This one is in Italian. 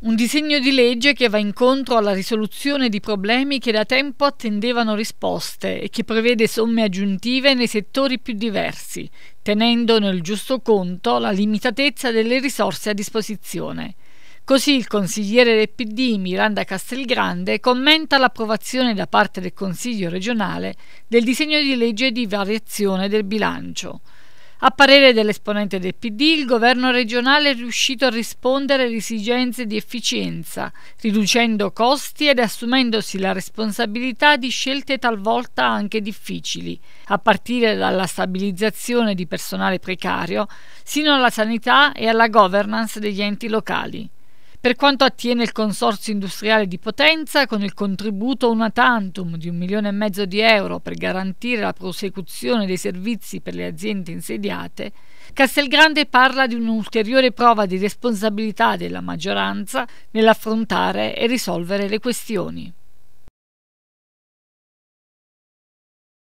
Un disegno di legge che va incontro alla risoluzione di problemi che da tempo attendevano risposte e che prevede somme aggiuntive nei settori più diversi, tenendo nel giusto conto la limitatezza delle risorse a disposizione. Così il consigliere del PD Miranda Castelgrande commenta l'approvazione da parte del Consiglio regionale del disegno di legge di variazione del bilancio. A parere dell'esponente del PD, il governo regionale è riuscito a rispondere alle esigenze di efficienza, riducendo costi ed assumendosi la responsabilità di scelte talvolta anche difficili, a partire dalla stabilizzazione di personale precario, sino alla sanità e alla governance degli enti locali. Per quanto attiene il Consorzio Industriale di Potenza, con il contributo una tantum di un milione e mezzo di euro per garantire la prosecuzione dei servizi per le aziende insediate, Castelgrande parla di un'ulteriore prova di responsabilità della maggioranza nell'affrontare e risolvere le questioni.